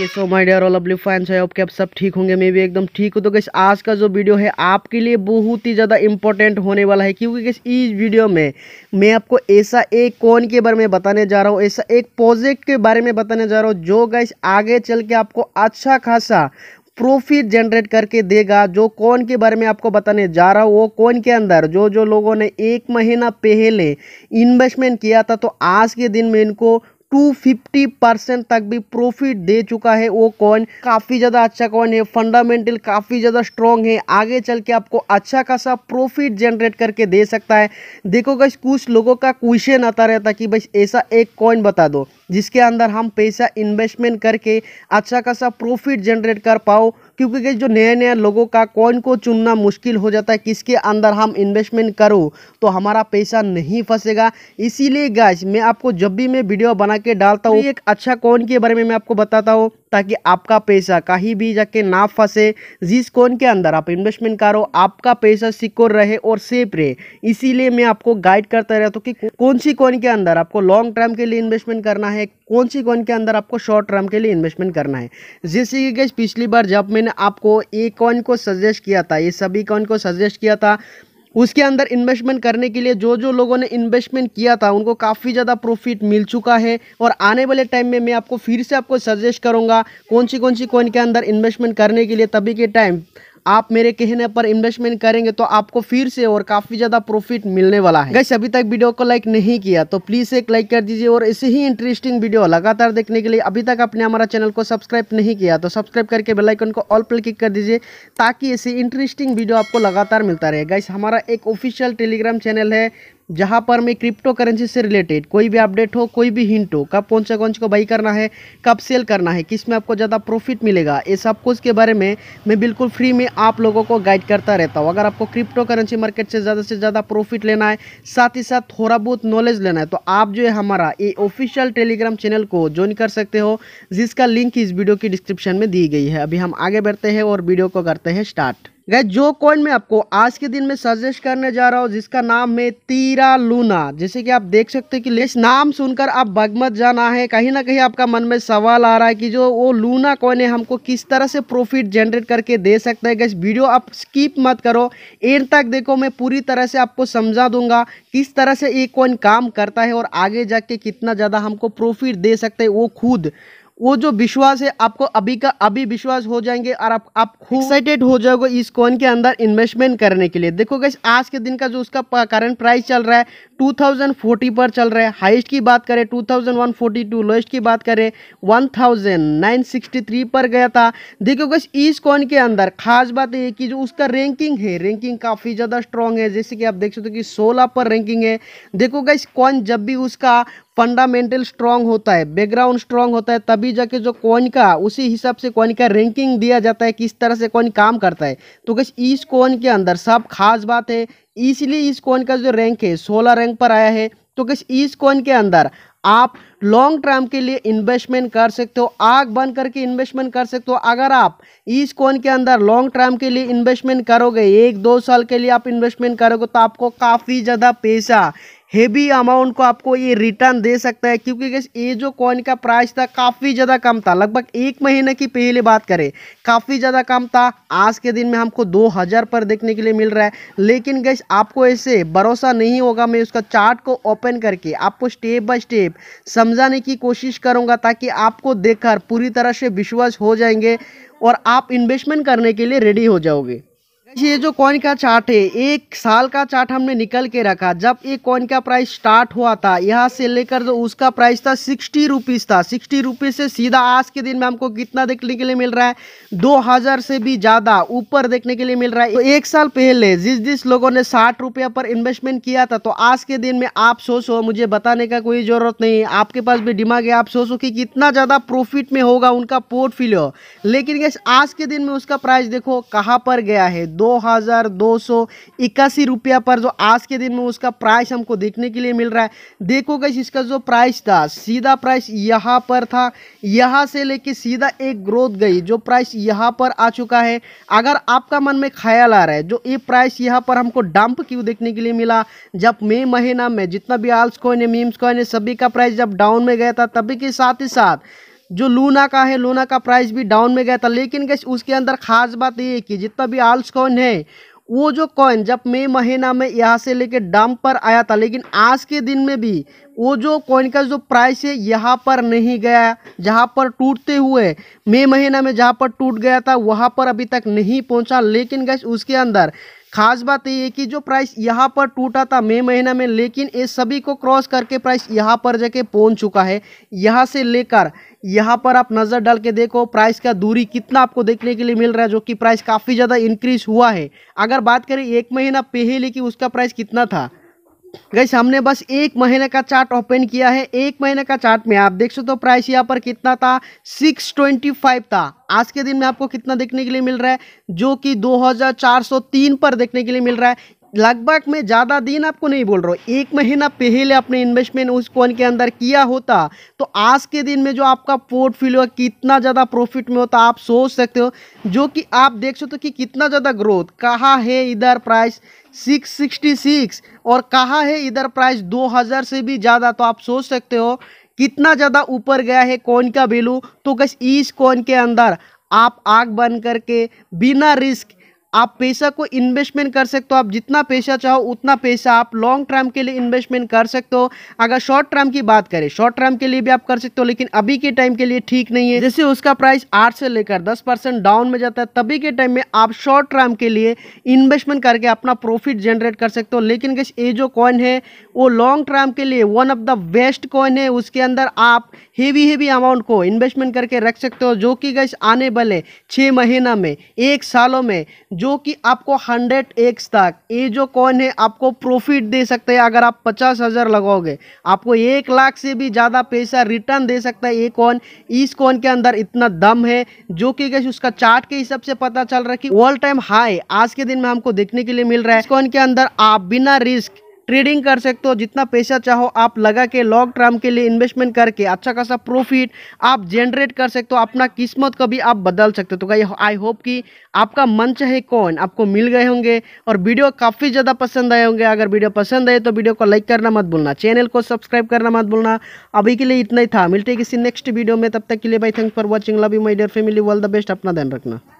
you so my dear all lovely fans I hope कि आप सब ठीक होंगे मैं भी एकदम ठीक हूँ तो गैस आज का जो वीडियो है आपके लिए बहुत ही ज़्यादा इंपॉर्टेंट होने वाला है क्योंकि गैस इस वीडियो में मैं आपको ऐसा एक कौन के बारे में बताने जा रहा हूँ ऐसा एक प्रोजेक्ट के बारे में बताने जा रहा हूँ जो गैस आगे चल के आपको अच्छा खासा प्रॉफिट जनरेट करके देगा जो कौन के बारे में आपको बताने जा रहा हूँ वो कौन के अंदर जो जो लोगों ने एक महीना पहले इन्वेस्टमेंट किया था तो आज के दिन में इनको 250 परसेंट तक भी प्रॉफिट दे चुका है वो कॉइन काफ़ी ज़्यादा अच्छा कॉइन है फंडामेंटल काफ़ी ज़्यादा स्ट्रॉन्ग है आगे चल के आपको अच्छा खासा प्रॉफिट जनरेट करके दे सकता है देखो गई कुछ लोगों का क्वेश्चन आता रहता कि भाई ऐसा एक कॉइन बता दो जिसके अंदर हम पैसा इन्वेस्टमेंट करके अच्छा खासा प्रॉफिट जनरेट कर पाओ क्योंकि गई जो नया नया लोगों का कॉइन को चुनना मुश्किल हो जाता है किसके अंदर हम इन्वेस्टमेंट करो तो हमारा पैसा नहीं फंसेगा इसीलिए गैस मैं आपको जब भी मैं वीडियो बना के डालता हूँ एक अच्छा कॉइन के बारे में मैं आपको बताता हूँ ताकि आपका पैसा कहीं भी जाके ना फंसे जिस कॉइन के अंदर आप इन्वेस्टमेंट करो आपका पैसा सिक्योर रहे और सेफ रहे इसीलिए मैं आपको गाइड करता रहता हूँ कि कौन सी कॉइन के अंदर आपको लॉन्ग टर्म के लिए इन्वेस्टमेंट करना है कौन सी कॉइन के अंदर आपको शॉर्ट टर्म के लिए इन्वेस्टमेंट करना है जैसे कि गैस पिछली बार जब मैंने मैंने आपको एक कॉइन को सजेस्ट किया था ये सभी कॉइन को सजेस्ट किया था उसके अंदर इन्वेस्टमेंट करने के लिए जो जो लोगों ने इन्वेस्टमेंट किया था उनको काफ़ी ज़्यादा प्रॉफिट मिल चुका है और आने वाले टाइम में मैं आपको फिर से आपको सजेस्ट करूँगा कौन सी कौन सी कॉइन के अंदर इन्वेस्टमेंट करने के लिए तभी के टाइम आप मेरे कहने पर इन्वेस्टमेंट करेंगे तो आपको फिर से और काफी ज्यादा प्रॉफिट मिलने वाला है गैस अभी तक वीडियो को लाइक नहीं किया तो प्लीज एक लाइक कर दीजिए और ऐसे ही इंटरेस्टिंग वीडियो लगातार देखने के लिए अभी तक आपने हमारा चैनल को सब्सक्राइब नहीं किया तो सब्सक्राइब करके बेलाइकन को ऑल पर क्लिक कर दीजिए ताकि ऐसी इंटरेस्टिंग वीडियो आपको लगातार मिलता रहे गैस हमारा एक ऑफिशियल टेलीग्राम चैनल है जहाँ पर मैं क्रिप्टो करेंसी से रिलेटेड कोई भी अपडेट हो कोई भी हिंट हो कब कौन सा कौन से को बाई करना है कब सेल करना है किस में आपको ज़्यादा प्रॉफिट मिलेगा ये सब कुछ के बारे में मैं बिल्कुल फ्री में आप लोगों को गाइड करता रहता हूँ अगर आपको क्रिप्टो करेंसी मार्केट से ज़्यादा से ज़्यादा प्रॉफिट लेना है साथ ही साथ थोड़ा बहुत नॉलेज लेना है तो आप जो है हमारा ये ऑफिशियल टेलीग्राम चैनल को ज्वाइन कर सकते हो जिसका लिंक इस वीडियो की डिस्क्रिप्शन में दी गई है अभी हम आगे बढ़ते हैं और वीडियो को करते हैं स्टार्ट गए जो कॉइन मैं आपको आज के दिन में सजेस्ट करने जा रहा हूँ जिसका नाम है तीरा लूना जैसे कि आप देख सकते हो कि इस नाम सुनकर आप भगमत जाना है कहीं ना कहीं आपका मन में सवाल आ रहा है कि जो वो लूना कॉइन है हमको किस तरह से प्रॉफिट जनरेट करके दे सकता है गैस वीडियो आप स्किप मत करो एंड तक देखो मैं पूरी तरह से आपको समझा दूंगा किस तरह से ये कॉइन काम करता है और आगे जाके कितना ज़्यादा हमको प्रॉफिट दे सकते हैं वो खुद वो जो विश्वास है आपको अभी का अभी विश्वास हो जाएंगे और आप आप खूब एक्साइटेड हो जाओगे इस कॉइन के अंदर इन्वेस्टमेंट करने के लिए देखो गैस आज के दिन का जो उसका करंट प्राइस चल रहा है टू थाउजेंड फोर्टी पर चल रहा है हाइस्ट की बात करें two thousand one forty two lowest की बात करें one thousand nine sixty three पर गया था देखो गैस इस कॉइन के अंदर खास बात ये कि जो उसका रैंकिंग है रैंकिंग काफ़ी ज़्यादा स्ट्रॉन्ग है जैसे कि आप देख सकते हो कि सोलह पर रैंकिंग है देखो गैस कॉइन जब भी उसका फंडामेंटल स्ट्रांग होता है बैकग्राउंड स्ट्रांग होता है तभी जाके जो कॉइन का उसी हिसाब से कॉइन का रैंकिंग दिया जाता है किस तरह से कॉइन काम करता है तो कैसे इस कॉइन के अंदर सब खास बात है इसलिए इस कॉइन का जो रैंक है सोलह रैंक पर आया है तो कैसे इस कॉइन के अंदर आप लॉन्ग टर्म के लिए इन्वेस्टमेंट कर सकते हो आग बन करके इन्वेस्टमेंट कर सकते हो अगर आप इस कोन के अंदर लॉन्ग टर्म के लिए इन्वेस्टमेंट करोगे एक दो साल के लिए आप इन्वेस्टमेंट करोगे तो आपको काफ़ी ज़्यादा पैसा हेवी अमाउंट को आपको ये रिटर्न दे सकता है क्योंकि गैस ये जो कॉइन का प्राइस था काफ़ी ज़्यादा कम था लगभग एक महीने की पहले बात करें काफ़ी ज़्यादा कम था आज के दिन में हमको दो हज़ार पर देखने के लिए मिल रहा है लेकिन गैस आपको ऐसे भरोसा नहीं होगा मैं उसका चार्ट को ओपन करके आपको स्टेप बाय स्टेप समझाने की कोशिश करूंगा ताकि आपको देखकर पूरी तरह से विश्वास हो जाएंगे और आप इन्वेस्टमेंट करने के लिए रेडी हो जाओगे ये जो कॉइन का चार्ट है एक साल का चार्ट हमने निकल के रखा जब ये कॉइन का प्राइस स्टार्ट हुआ था यहाँ से लेकर जो उसका प्राइस था सिक्सटी रुपीज़ था सिक्सटी रुपीज़ से सीधा आज के दिन में हमको कितना देखने के लिए मिल रहा है दो हज़ार से भी ज़्यादा ऊपर देखने के लिए मिल रहा है तो एक साल पहले जिस जिस लोगों ने साठ रुपया पर इन्वेस्टमेंट किया था तो आज के दिन में आप सोचो मुझे बताने का कोई ज़रूरत नहीं आपके पास भी दिमाग है आप सोचो कि कितना ज़्यादा प्रॉफिट में होगा उनका पोर्टफोलियो लेकिन आज के दिन में उसका प्राइस देखो कहाँ पर गया है हज़ार दो रुपया पर जो आज के दिन में उसका प्राइस हमको देखने के लिए मिल रहा है देखो गई इसका जो प्राइस था सीधा प्राइस यहाँ पर था यहाँ से लेके सीधा एक ग्रोथ गई जो प्राइस यहाँ पर आ चुका है अगर आपका मन में ख्याल आ रहा है जो ये प्राइस यहाँ पर हमको डंप क्यों देखने के लिए मिला जब मई महीना में जितना भी आल्स कॉइन है मीम्स कॉइन है सभी का प्राइस जब डाउन में गया था तभी के साथ ही साथ जो लूना का है लूना का प्राइस भी डाउन में गया था लेकिन गैस उसके अंदर खास बात ये है कि जितना भी आल्स कॉइन है वो जो कॉइन जब मई महीना में यहाँ से लेके डम पर आया था लेकिन आज के दिन में भी वो जो कॉइन का जो प्राइस है यहाँ पर नहीं गया जहाँ पर टूटते हुए मई महीना में जहाँ पर टूट गया था वहाँ पर अभी तक नहीं पहुँचा लेकिन गैस उसके अंदर खास बात ये है कि जो प्राइस यहाँ पर टूटा था मई महीना में लेकिन ये सभी को क्रॉस करके प्राइस यहाँ पर जाके पहुँच चुका है यहाँ से लेकर यहाँ पर आप नज़र डाल के देखो प्राइस का दूरी कितना आपको देखने के लिए मिल रहा है जो कि प्राइस काफ़ी ज़्यादा इंक्रीज हुआ है अगर बात करें एक महीना पहले कि उसका प्राइस कितना था गई हमने बस एक महीने का चार्ट ओपन किया है एक महीने का चार्ट में आप देख सकते हो तो प्राइस यहाँ पर कितना था 625 था आज के दिन में आपको कितना देखने के लिए मिल रहा है जो कि 2403 पर देखने के लिए मिल रहा है लगभग मैं ज़्यादा दिन आपको नहीं बोल रहा हूँ एक महीना पहले आपने इन्वेस्टमेंट उस कॉइन के अंदर किया होता तो आज के दिन में जो आपका पोर्टफोलियो कितना ज़्यादा प्रॉफिट में होता आप सोच सकते हो जो कि आप देख सकते हो कि कितना ज़्यादा ग्रोथ कहाँ है इधर प्राइस 666 और कहाँ है इधर प्राइस 2000 से भी ज़्यादा तो आप सोच सकते हो कितना ज़्यादा ऊपर गया है कॉइन का वैल्यू तो बस इस कॉइन के अंदर आप आग बन करके बिना रिस्क आप पैसा को इन्वेस्टमेंट कर सकते हो आप जितना पैसा चाहो उतना पैसा आप लॉन्ग टर्म के लिए इन्वेस्टमेंट कर सकते हो अगर शॉर्ट टर्म की बात करें शॉर्ट टर्म के लिए भी आप कर सकते हो लेकिन अभी के टाइम के लिए ठीक नहीं है जैसे उसका प्राइस आठ से लेकर दस परसेंट डाउन में जाता है तभी के टाइम में आप शॉर्ट टर्म के लिए इन्वेस्टमेंट करके अपना प्रॉफिट जनरेट कर सकते हो लेकिन गैस ये जो कॉइन है वो लॉन्ग टर्म के लिए one of the best coin है उसके अंदर आप हेवी हेवी अमाउंट को इन्वेस्टमेंट करके रख सकते हो जो कि गैस आने वाले छः महीना में एक सालों में जो जो कि आपको हंड्रेड एक्स तक ये जो कॉइन है आपको प्रॉफिट दे सकते हैं अगर आप पचास हज़ार लगाओगे आपको एक लाख से भी ज़्यादा पैसा रिटर्न दे सकता है ये कॉइन इस कॉइन के अंदर इतना दम है जो कि कैसे उसका चार्ट के हिसाब से पता चल रहा है कि ऑल टाइम हाई आज के दिन में हमको देखने के लिए मिल रहा है इस कॉइन के अंदर आप बिना रिस्क ट्रेडिंग कर सकते हो जितना पैसा चाहो आप लगा के लॉन्ग टर्म के लिए इन्वेस्टमेंट करके अच्छा खासा प्रॉफिट आप जनरेट कर सकते हो अपना किस्मत को भी आप बदल सकते हो तो भाई आई होप कि आपका मन चाहे कौन आपको मिल गए होंगे और वीडियो काफ़ी ज़्यादा पसंद आए होंगे अगर वीडियो पसंद आए तो वीडियो को लाइक करना मत भूलना चैनल को सब्सक्राइब करना मत भूलना अभी के लिए इतना ही था मिलते किसी नेक्स्ट वीडियो में तब तक के लिए भाई thanks for watching love you my dear family world the best अपना ध्यान रखना